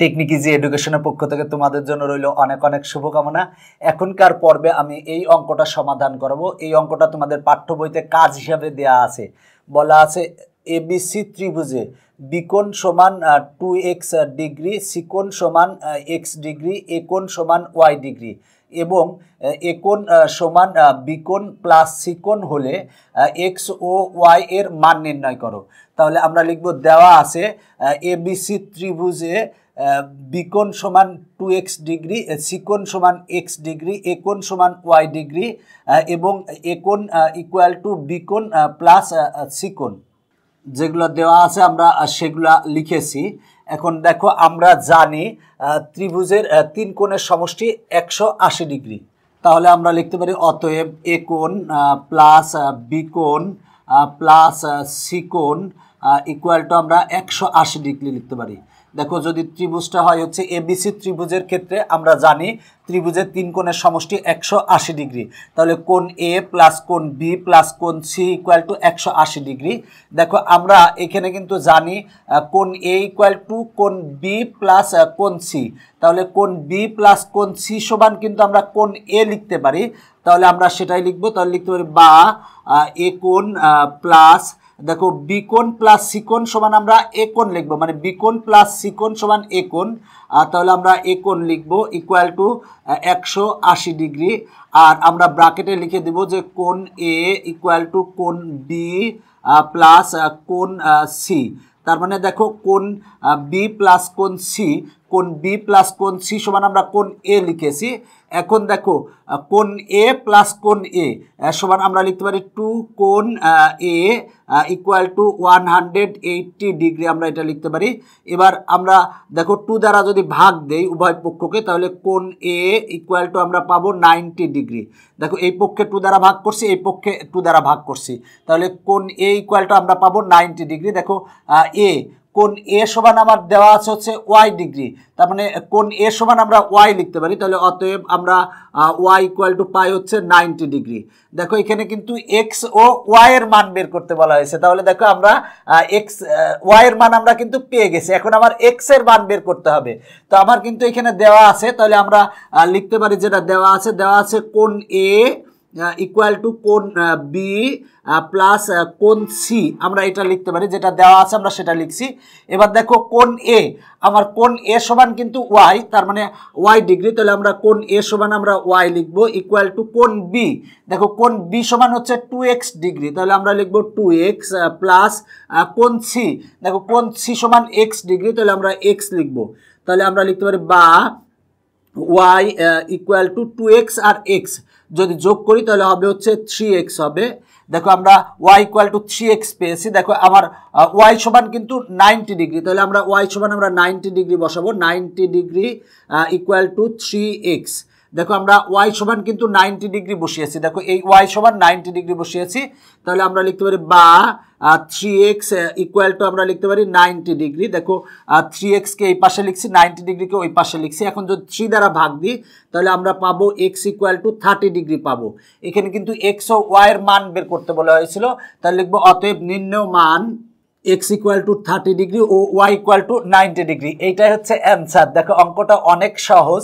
technique easy এডুকেশনের পক্ষ থেকে তোমাদের জন্য রইল অনেক অনেক শুভকামনা এখনকার পর্বে আমি এই অঙ্কটা সমাধান করব এই অঙ্কটা তোমাদের পাঠ্য বইতে কাজ হিসাবে দেয়া আছে বলা আছে এবিসি ত্রিভুজে বিকোণ সমান টু এক্স ডিগ্রি সিকোণ সমান এক্স ডিগ্রি একোণ সমান ওয়াই ডিগ্রি এবং একোণ সমান বিকোণ প্লাস সিকোণ হলে এক্স ও ওয়াই এর মান নির্ণয় করো তাহলে আমরা লিখব দেওয়া আছে এবিসি ত্রিভুজে বিকোণ সমান টু এক্স ডিগ্রি সিকোণ সমান এক্স ডিগ্রি একোণ সমান ওয়াই ডিগ্রি এবং একোণ ইকুয়াল টু বিকোণ প্লাস সিকোণ যেগুলো দেওয়া আছে আমরা সেগুলা লিখেছি এখন দেখো আমরা জানি ত্রিভুজের তিন কোণের সমষ্টি একশো আশি ডিগ্রি তাহলে আমরা লিখতে পারি অতএব এ কোণ প্লাস বি প্লাস সি কোণ ইকুয়াল টু আমরা একশো আশি ডিগ্রি লিখতে পারি দেখো যদি ত্রিভুজটা হয় হচ্ছে এবিসি ত্রিভুজের ক্ষেত্রে আমরা জানি ত্রিভুজের তিন কোণের সমষ্টি একশো আশি ডিগ্রি তাহলে কোন এ প্লাস কোন বি প্লাস কোন সি ইকুয়াল টু একশো আশি ডিগ্রি দেখো আমরা এখানে কিন্তু জানি কোন এ ইকুয়াল টু কোন বি প্লাস কোন সি তাহলে কোন বি প্লাস কোন সি সমান কিন্তু আমরা কোন এ লিখতে পারি তাহলে আমরা সেটাই লিখবো তাহলে লিখতে পারি বা এ কোন প্লাস দেখো বিকোণ প্লাস সিকোণ সমান আমরা একোণ লিখবো মানে বিকোণ প্লাস সিকোণ সমান একোণ তাহলে আমরা একোণ লিখবো ইকুয়াল টু একশো আশি ডিগ্রি আর আমরা ব্রাকেটে লিখে দেব যে কোন এ ইকুয়াল টু কোন বি প্লাস কোন সি তার মানে দেখো কোন বি প্লাস কোন সি কোন বি প্লাস কোন সি সমান আমরা কোন এ লিখেছি এখন দেখো কোন এ প্লাস কোন এ সমান আমরা লিখতে পারি টু কোন A equal to one hundred eighty degree আমরা এটা লিখতে পারি এবার আমরা দেখো টু দ্বারা যদি ভাগ দেই উভয় পক্ষকে তাহলে কোন এ ইকুয়াল টু আমরা পাবো নাইনটি ডিগ্রি দেখো এই পক্ষে টু দ্বারা ভাগ করছি এই পক্ষে টু দ্বারা ভাগ করছি তাহলে কোন এ ইকুয়াল টু আমরা পাবো নাইনটি ডিগ্রি দেখো এ কোন এ সমান আমার দেওয়া আছে হচ্ছে ওয়াই ডিগ্রি তার মানে কোন এ সমান আমরা ওয়াই লিখতে পারি তাহলে অতএব আমরা ওয়াই ইকুয়াল টু পাই হচ্ছে নাইনটি ডিগ্রি দেখো এখানে কিন্তু এক্স ও ওয়াইয়ের মান বের করতে বলা হয়েছে তাহলে দেখো আমরা এক্স ওয়াইয়ের মান আমরা কিন্তু পেয়ে গেছি এখন আমার এক্সের মান বের করতে হবে তো আমার কিন্তু এখানে দেওয়া আছে তাহলে আমরা লিখতে পারি যেটা দেওয়া আছে দেওয়া আছে কোন এ ইকুয়াল টু কোন বি প্লাস কোন সি আমরা এটা লিখতে পারি যেটা দেওয়া আছে আমরা সেটা লিখছি এবার দেখো কোন এ আমার কোন এ সমান কিন্তু ওয়াই তার মানে ওয়াই ডিগ্রি তাহলে আমরা কোন এ সমান আমরা ওয়াই লিখবো ইকুয়াল টু কোন বি দেখো কোন বি সমান হচ্ছে টু এক্স ডিগ্রি তাহলে আমরা লিখবো টু এক্স প্লাস কোন সি দেখো কোন সি সমান এক্স ডিগ্রি তাহলে আমরা এক্স লিখবো তাহলে আমরা লিখতে পারি বা y equal to two x আর এক্স যদি যোগ করি তাহলে হবে হচ্ছে থ্রি এক্স হবে দেখো আমরা y equal to three x পেয়েছি দেখো আমার ওয়াই uh, সমান কিন্তু নাইনটি ডিগ্রি তাহলে আমরা ওয়াই সমান আমরা নাইনটি ডিগ্রি বসাবো ninety degree equal to three x দেখো আমরা ওয়াই সমান কিন্তু নাইনটি ডিগ্রি বসিয়েছি দেখো এই ওয়াই সমান নাইনটি ডিগ্রি বসিয়েছি তাহলে আমরা লিখতে পারি বা থ্রি এক্স ইকুয়াল টু আমরা লিখতে পারি নাইনটি ডিগ্রি দেখো থ্রি এক্সকে এই পাশে লিখছি নাইনটি ডিগ্রিকে ওই পাশে লিখছি এখন যদি থ্রি দ্বারা ভাগ দিই তাহলে আমরা পাবো x equal to thirty degree পাবো এখানে কিন্তু এক্স ও ওয়াইয়ের মান বের করতে বলা হয়েছিল তাহলে লিখবো অতএব নিম্ন মান x equal to thirty degree ও y equal to ninety degree এইটাই হচ্ছে অ্যান্সার দেখো অঙ্কটা অনেক সহজ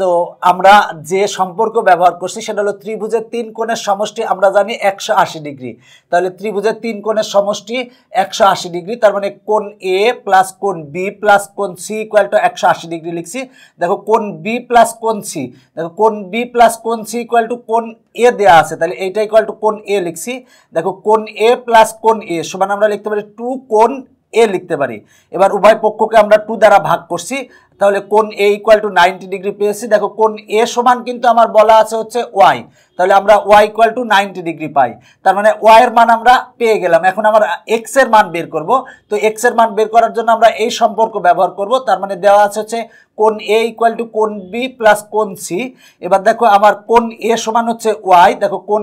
তো আমরা যে সম্পর্ক ব্যবহার করছি সেটা হলো ত্রিভুজের তিন কোণের সমষ্টি আমরা জানি একশো আশি ডিগ্রি তাহলে ত্রিভুজের তিন কোণের সমষ্টি একশো আশি ডিগ্রি তার মানে কোন এ প্লাস কোন বি প্লাস কোন সি ইকুয়াল টু একশো আশি ডিগ্রি লিখছি দেখো কোন বি প্লাস কোন সি দেখো কোন বি প্লাস কোন সি ইকুয়াল টু কোন এ দেওয়া আছে তাহলে এইটা ইকুয়াল টু কোন এ লিখছি দেখো কোন এ প্লাস কোন এ সমান আমরা লিখতে পারি টু টু কোন এ লিখতে পারি এবার উভয় পক্ষকে আমরা টু দ্বারা ভাগ করছি তাহলে কোন A equal to ninety degree পেয়েছি দেখো কোন এ সমান কিন্তু আমার বলা আছে হচ্ছে ওয়াই তাহলে আমরা y equal to ninety degree পাই তার মানে ওয়াইয়ের মান আমরা পেয়ে গেলাম এখন আমরা এক্সের মান বের করব তো এক্সের মান বের করার জন্য আমরা এই সম্পর্ক ব্যবহার করব তার মানে দেওয়া আছে হচ্ছে কোন এ ইকুয়াল টু কোন বি প্লাস কোন সি এবার দেখো আমার কোন এ সমান হচ্ছে ওয়াই দেখো কোন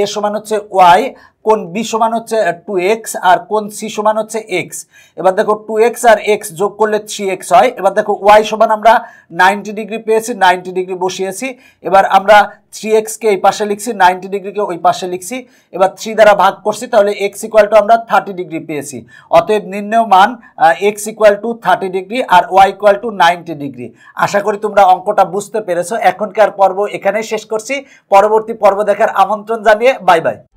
এ সমান হচ্ছে ওয়াই কোন বি সমান হচ্ছে টু এক্স আর কোন সি সমান হচ্ছে এক্স এবার দেখো টু এক্স আর এক্স যোগ করলে থ্রি এক্স হয় এবার দেখো ওয়াই সমান আমরা নাইনটি ডিগ্রি পেয়েছি নাইনটি ডিগ্রি বসিয়েছি এবার আমরা থ্রি এক্সকে এই পাশে লিখছি নাইনটি ডিগ্রিকে ওই পাশে লিখছি এবার থ্রি দ্বারা ভাগ করছি তাহলে এক্স ইকুয়াল টু আমরা থার্টি ডিগ্রি পেয়েছি অতএব নিম্ন মান x equal to thirty degree আর y equal to ninety degree আশা করি তোমরা অঙ্কটা বুঝতে পেরেছো এখনকার পর্ব এখানেই শেষ করছি পরবর্তী পর্ব দেখার আমন্ত্রণ জানিয়ে বাই বাই